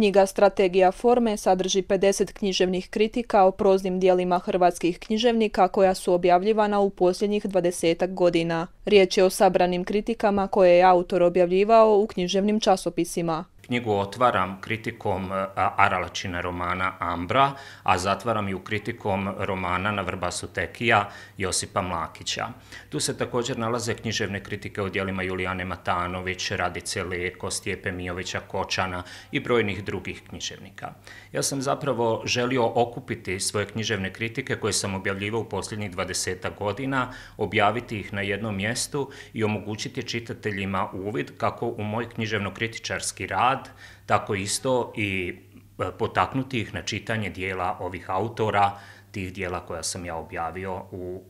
Knjiga Strategija forme sadrži 50 književnih kritika o proznim dijelima hrvatskih književnika koja su objavljivana u posljednjih 20 godina. Riječ je o sabranim kritikama koje je autor objavljivao u književnim časopisima knjigu otvaram kritikom e, Aralačina romana Ambra, a zatvaram ju kritikom romana na vrbasu Tekija Josipa Mlakića. Tu se također nalaze književne kritike u dijelima Julijane Matanović, Radice Leko, Stjepe Mijovića Kočana i brojnih drugih književnika. Ja sam zapravo želio okupiti svoje književne kritike koje sam objavljivao u posljednjih 20 godina, objaviti ih na jednom mjestu i omogućiti čitateljima uvid kako u moj književno kritičarski rad, rad, tako isto i e, potaknuti ih na čitanje dijela ovih autora, tih dijela koja sam ja objavio u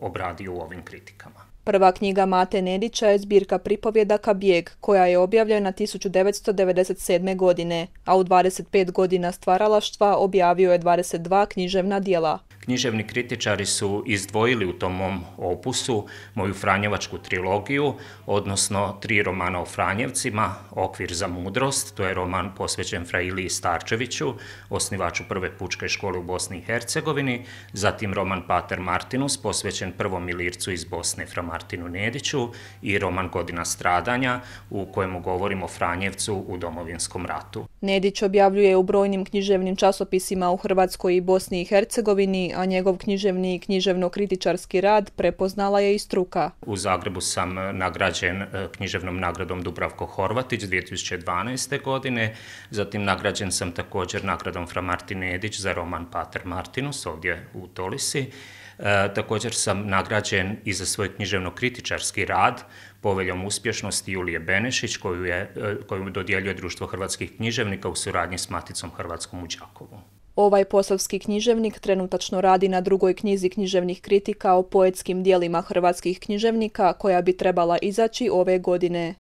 obradio u ovim kritikama. Prva knjiga Mate Nedića je zbirka pripovjedaka Bijeg, koja je objavljena 1997. godine, a u 25 godina stvaralaštva objavio je 22 književna dijela. Književni kritičari su izdvojili u tom mom opusu moju Franjevačku trilogiju, odnosno tri romana o Franjevcima, Okvir za mudrost, to je roman posvećen Frailiji Starčeviću, osnivaču prve pučke škole u Bosni i Hercegovini, zatim roman Pater Martinus, posvećen prvom milircu iz Bosne, Martinu Nediću i roman Godina stradanja u kojemu govorimo o Franjevcu u domovinskom ratu. Nedić objavljuje u brojnim književnim časopisima u Hrvatskoj i Bosni i Hercegovini, a njegov književni i književno-kritičarski rad prepoznala je i struka. U Zagrebu sam nagrađen e, književnom nagradom Dubravko Horvatić 2012. godine, zatim nagrađen sam također nagradom Fra Martin Nedić za roman Pater Martinus ovdje u Tolisi, E, također sam nagrađen i za svoj književno-kritičarski rad poveljom uspješnosti Julije Benešić koju, je, e, dodjeljuje Društvo hrvatskih književnika u suradnji s Maticom Hrvatskom u Đakovu. Ovaj posavski književnik trenutačno radi na drugoj knjizi književnih kritika o poetskim dijelima hrvatskih književnika koja bi trebala izaći ove godine.